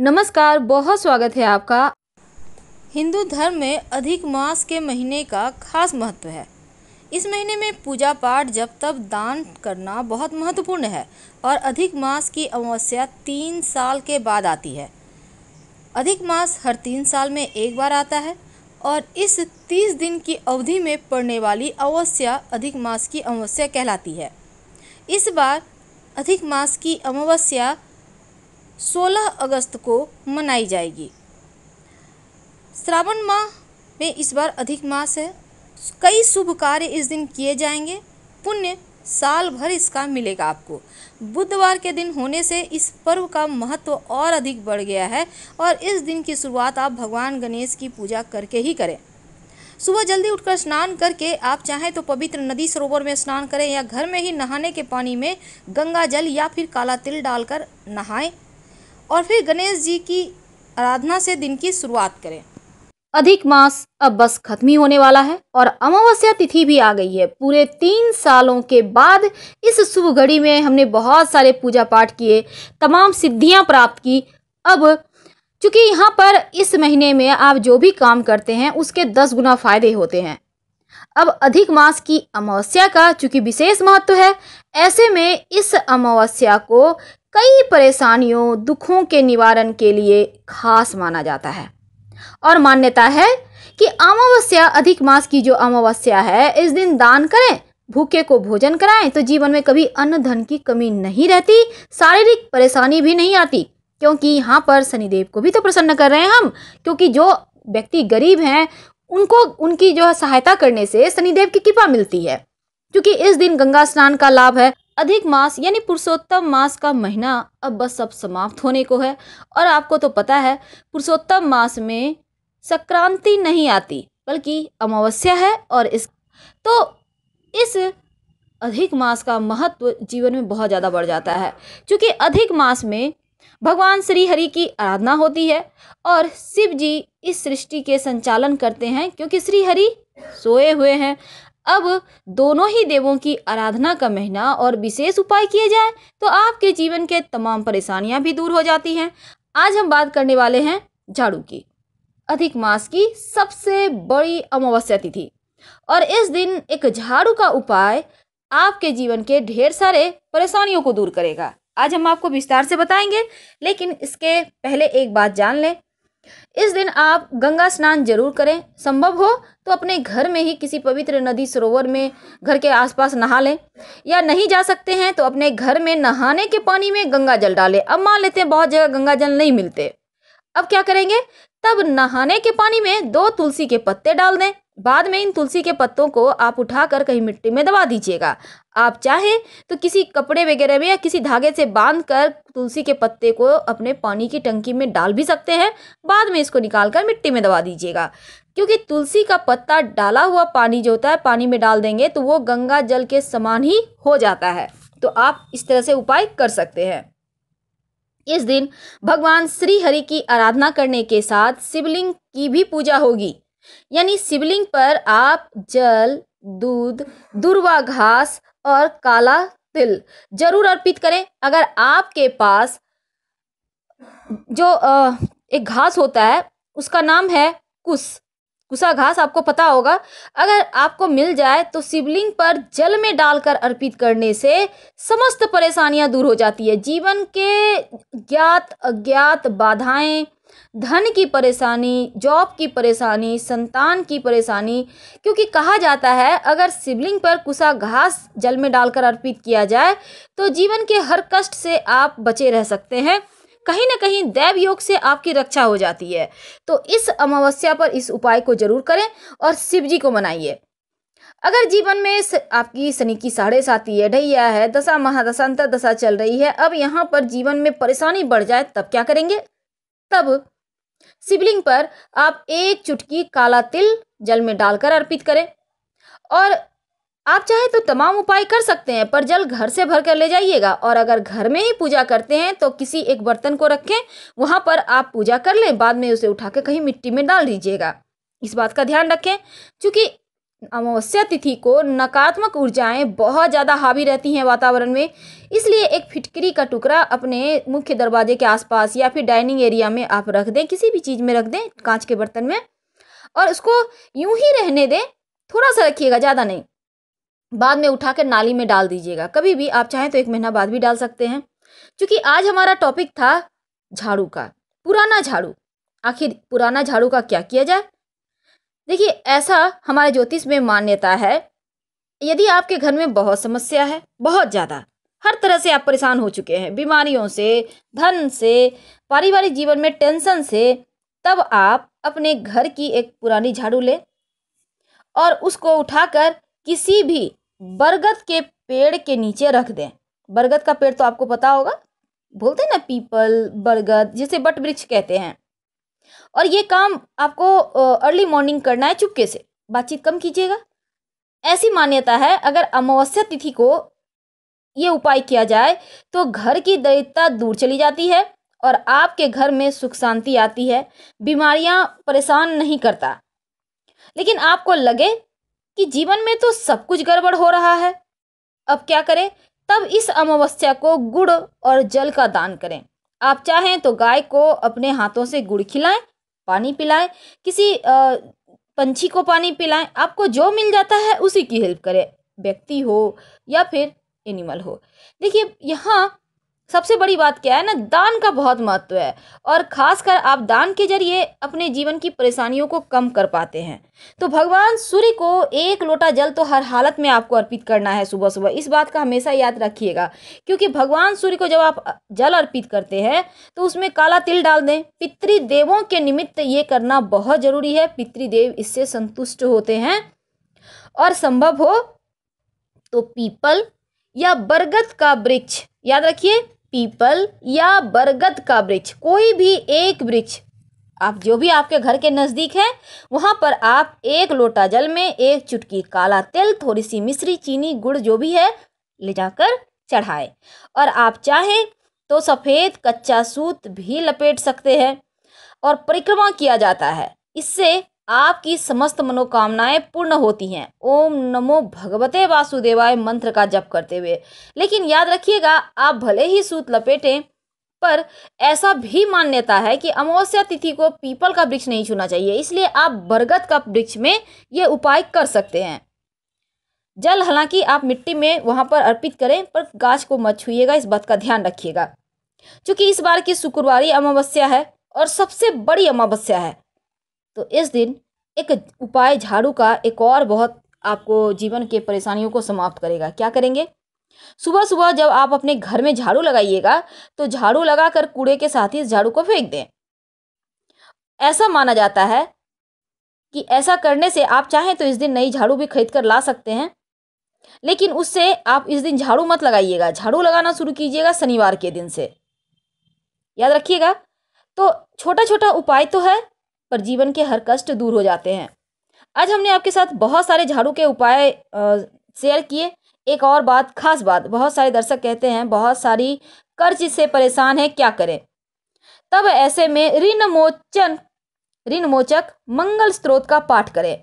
नमस्कार बहुत स्वागत है आपका हिंदू धर्म में अधिक मास के महीने का खास महत्व है इस महीने में पूजा पाठ जब तब दान करना बहुत महत्वपूर्ण है और अधिक मास की अमावस्या तीन साल के बाद आती है अधिक मास हर तीन साल में एक बार आता है और इस तीस दिन की अवधि में पड़ने वाली अमावस्या अधिक मास की अमावस्या कहलाती है इस बार अधिक मास की अमावस्या 16 अगस्त को मनाई जाएगी श्रावण माह में इस बार अधिक मास है कई शुभ कार्य इस दिन किए जाएंगे पुण्य साल भर इसका मिलेगा आपको बुधवार के दिन होने से इस पर्व का महत्व और अधिक बढ़ गया है और इस दिन की शुरुआत आप भगवान गणेश की पूजा करके ही करें सुबह जल्दी उठकर स्नान करके आप चाहें तो पवित्र नदी सरोवर में स्नान करें या घर में ही नहाने के पानी में गंगा जल या फिर काला तिल डालकर नहाएं और फिर गणेश जी की आराधना से दिन की शुरुआत करें अधिक मास अब बस खत्म ही होने वाला है और अमावस्या तिथि भी आ गई है पूरे तीन सालों के बाद इस शुभ घड़ी में हमने बहुत सारे पूजा पाठ किए तमाम सिद्धियां प्राप्त की अब चूंकि यहाँ पर इस महीने में आप जो भी काम करते हैं उसके दस गुना फायदे होते हैं अब अधिक मास की अमावस्या का चूंकि विशेष महत्व है ऐसे में इस अमावस्या को कई परेशानियों दुखों के निवारण के लिए खास माना जाता है और मान्यता है कि अमावस्या अधिक मास की जो अमावस्या है इस दिन दान करें भूखे को भोजन कराएं तो जीवन में कभी अन्न धन की कमी नहीं रहती शारीरिक परेशानी भी नहीं आती क्योंकि यहाँ पर शनिदेव को भी तो प्रसन्न कर रहे हैं हम क्योंकि जो व्यक्ति गरीब हैं उनको उनकी जो है सहायता करने से शनिदेव की कृपा मिलती है क्योंकि इस दिन गंगा स्नान का लाभ है अधिक मास यानी पुरुषोत्तम मास का महीना अब बस सब समाप्त होने को है और आपको तो पता है पुरुषोत्तम मास में संक्रांति नहीं आती बल्कि अमावस्या है और इस तो इस अधिक मास का महत्व जीवन में बहुत ज़्यादा बढ़ जाता है क्योंकि अधिक मास में भगवान श्री हरि की आराधना होती है और शिव जी इस सृष्टि के संचालन करते हैं क्योंकि श्री हरि सोए हुए हैं अब दोनों ही देवों की आराधना का महीना और विशेष उपाय किए जाए तो आपके जीवन के तमाम परेशानियां भी दूर हो जाती हैं आज हम बात करने वाले हैं झाड़ू की अधिक मास की सबसे बड़ी अमावस्या तिथि और इस दिन एक झाड़ू का उपाय आपके जीवन के ढेर सारे परेशानियों को दूर करेगा आज हम आपको विस्तार से बताएंगे लेकिन इसके पहले एक बात जान लें इस दिन आप गंगा स्नान जरूर करें संभव हो तो अपने घर में ही किसी पवित्र नदी सरोवर में घर के आसपास नहा लें या नहीं जा सकते हैं तो अपने घर में नहाने के पानी में गंगा जल डालें अब मान लेते हैं बहुत जगह गंगा जल नहीं मिलते अब क्या करेंगे तब नहाने के पानी में दो तुलसी के पत्ते डाल दें बाद में इन तुलसी के पत्तों को आप उठाकर कहीं मिट्टी में दबा दीजिएगा आप चाहें तो किसी कपड़े वगैरह में या किसी धागे से बांध कर तुलसी के पत्ते को अपने पानी की टंकी में डाल भी सकते हैं बाद में इसको निकाल कर मिट्टी में दबा दीजिएगा क्योंकि तुलसी का पत्ता डाला हुआ पानी जो होता है पानी में डाल देंगे तो वो गंगा जल के समान ही हो जाता है तो आप इस तरह से उपाय कर सकते हैं इस दिन भगवान श्री हरि की आराधना करने के साथ शिवलिंग की भी पूजा होगी यानी शिवलिंग पर आप जल दूध दुर्वा घास और काला तिल जरूर अर्पित करें अगर आपके पास जो एक घास होता है उसका नाम है कुस कुसा घास आपको पता होगा अगर आपको मिल जाए तो शिवलिंग पर जल में डालकर अर्पित करने से समस्त परेशानियां दूर हो जाती है जीवन के ज्ञात अज्ञात बाधाएं धन की परेशानी जॉब की परेशानी संतान की परेशानी क्योंकि कहा जाता है अगर शिवलिंग पर कुसा घास जल में डालकर अर्पित किया जाए तो जीवन के हर कष्ट से आप बचे रह सकते हैं कहीं ना कहीं दैव योग से आपकी रक्षा हो जाती है तो इस अमावस्या पर इस उपाय को जरूर करें और शिव जी को मनाइए अगर जीवन में आपकी शनि की साढ़े साथी है ढैया है दशा महादशांतर दशा चल रही है अब यहाँ पर जीवन में परेशानी बढ़ जाए तब क्या करेंगे तब शिवलिंग पर आप एक चुटकी काला तिल जल में डालकर अर्पित करें और आप चाहे तो तमाम उपाय कर सकते हैं पर जल घर से भर कर ले जाइएगा और अगर घर में ही पूजा करते हैं तो किसी एक बर्तन को रखें वहाँ पर आप पूजा कर लें बाद में उसे उठाकर कहीं मिट्टी में डाल दीजिएगा इस बात का ध्यान रखें क्योंकि अमावस्या तिथि को नकारात्मक ऊर्जाएं बहुत ज़्यादा हावी रहती हैं वातावरण में इसलिए एक फिटकरी का टुकड़ा अपने मुख्य दरवाजे के आसपास या फिर डाइनिंग एरिया में आप रख दें किसी भी चीज़ में रख दें कांच के बर्तन में और उसको यूं ही रहने दें थोड़ा सा रखिएगा ज़्यादा नहीं बाद में उठा नाली में डाल दीजिएगा कभी भी आप चाहें तो एक महीना बाद भी डाल सकते हैं चूँकि आज हमारा टॉपिक था झाड़ू का पुराना झाड़ू आखिर पुराना झाड़ू का क्या किया जाए देखिए ऐसा हमारे ज्योतिष में मान्यता है यदि आपके घर में बहुत समस्या है बहुत ज़्यादा हर तरह से आप परेशान हो चुके हैं बीमारियों से धन से पारिवारिक जीवन में टेंशन से तब आप अपने घर की एक पुरानी झाड़ू लें और उसको उठाकर किसी भी बरगद के पेड़ के नीचे रख दें बरगद का पेड़ तो आपको पता होगा बोलते हैं ना पीपल बरगद जिसे बट वृक्ष कहते हैं और ये काम आपको अर्ली मॉर्निंग करना है चुपके से बातचीत कम कीजिएगा ऐसी मान्यता है अगर अमावस्या तिथि को ये उपाय किया जाए तो घर की दरिद्रता दूर चली जाती है और आपके घर में सुख शांति आती है बीमारियां परेशान नहीं करता लेकिन आपको लगे कि जीवन में तो सब कुछ गड़बड़ हो रहा है अब क्या करें तब इस अमावस्या को गुड़ और जल का दान करें आप चाहें तो गाय को अपने हाथों से गुड़ खिलाएं पानी पिलाएं किसी पंछी को पानी पिलाएं आपको जो मिल जाता है उसी की हेल्प करें व्यक्ति हो या फिर एनिमल हो देखिए यहाँ सबसे बड़ी बात क्या है ना दान का बहुत महत्व है और खासकर आप दान के जरिए अपने जीवन की परेशानियों को कम कर पाते हैं तो भगवान सूर्य को एक लोटा जल तो हर हालत में आपको अर्पित करना है सुबह सुबह इस बात का हमेशा याद रखिएगा क्योंकि भगवान सूर्य को जब आप जल अर्पित करते हैं तो उसमें काला तिल डाल दें पितृदेवों के निमित्त ये करना बहुत ज़रूरी है पितृदेव इससे संतुष्ट होते हैं और संभव हो तो पीपल या बरगद का वृक्ष याद रखिए पीपल या बरगद का वृक्ष कोई भी एक वृक्ष आप जो भी आपके घर के नज़दीक है वहाँ पर आप एक लोटा जल में एक चुटकी काला तिल थोड़ी सी मिश्री चीनी गुड़ जो भी है ले जाकर चढ़ाए और आप चाहें तो सफ़ेद कच्चा सूत भी लपेट सकते हैं और परिक्रमा किया जाता है इससे आपकी समस्त मनोकामनाएं पूर्ण होती हैं ओम नमो भगवते वासुदेवाय मंत्र का जप करते हुए लेकिन याद रखिएगा आप भले ही सूत लपेटें पर ऐसा भी मान्यता है कि अमावस्या तिथि को पीपल का वृक्ष नहीं छूना चाहिए इसलिए आप बरगद का वृक्ष में ये उपाय कर सकते हैं जल हालांकि आप मिट्टी में वहाँ पर अर्पित करें पर गाछ को मत छूएगा इस बात का ध्यान रखिएगा क्योंकि इस बार की शुक्रवार अमावस्या है और सबसे बड़ी अमावस्या है तो इस दिन एक उपाय झाड़ू का एक और बहुत आपको जीवन के परेशानियों को समाप्त करेगा क्या करेंगे सुबह सुबह जब आप अपने घर में झाड़ू लगाइएगा तो झाड़ू लगाकर कूड़े के साथ ही इस झाड़ू को फेंक दें ऐसा माना जाता है कि ऐसा करने से आप चाहें तो इस दिन नई झाड़ू भी खरीद कर ला सकते हैं लेकिन उससे आप इस दिन झाड़ू मत लगाइएगा झाड़ू लगाना शुरू कीजिएगा शनिवार के दिन से याद रखिएगा तो छोटा छोटा उपाय तो है पर जीवन के हर कष्ट दूर हो जाते हैं आज हमने आपके साथ बहुत सारे झाड़ू के उपाय शेयर किए एक और बात खास बात बहुत सारे दर्शक कहते हैं बहुत सारी कर्ज से परेशान है क्या करें तब ऐसे में ऋण मोचन ऋण मोचक मंगल स्त्रोत का पाठ करें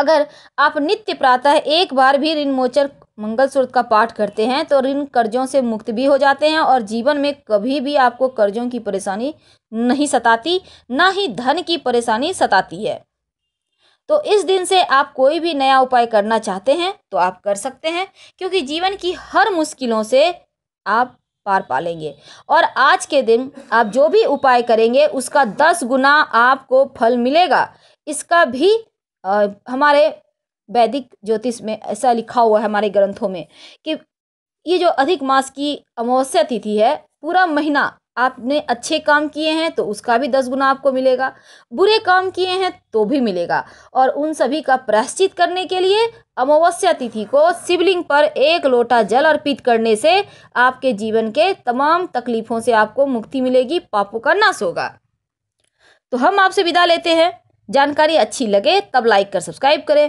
अगर आप नित्य प्रातः एक बार भी ऋण मोचक मंगल सूत्र का पाठ करते हैं तो ऋण कर्जों से मुक्त भी हो जाते हैं और जीवन में कभी भी आपको कर्जों की परेशानी नहीं सताती ना ही धन की परेशानी सताती है तो इस दिन से आप कोई भी नया उपाय करना चाहते हैं तो आप कर सकते हैं क्योंकि जीवन की हर मुश्किलों से आप पार पा लेंगे और आज के दिन आप जो भी उपाय करेंगे उसका दस गुना आपको फल मिलेगा इसका भी आ, हमारे वैदिक ज्योतिष में ऐसा लिखा हुआ है हमारे ग्रंथों में कि ये जो अधिक मास की अमावस्या तिथि है पूरा महीना आपने अच्छे काम किए हैं तो उसका भी दस गुना आपको मिलेगा बुरे काम किए हैं तो भी मिलेगा और उन सभी का प्रायश्चित करने के लिए अमावस्या तिथि को शिवलिंग पर एक लोटा जल अर्पित करने से आपके जीवन के तमाम तकलीफों से आपको मुक्ति मिलेगी पापों का नाश होगा तो हम आपसे विदा लेते हैं जानकारी अच्छी लगे तब लाइक कर सब्सक्राइब करें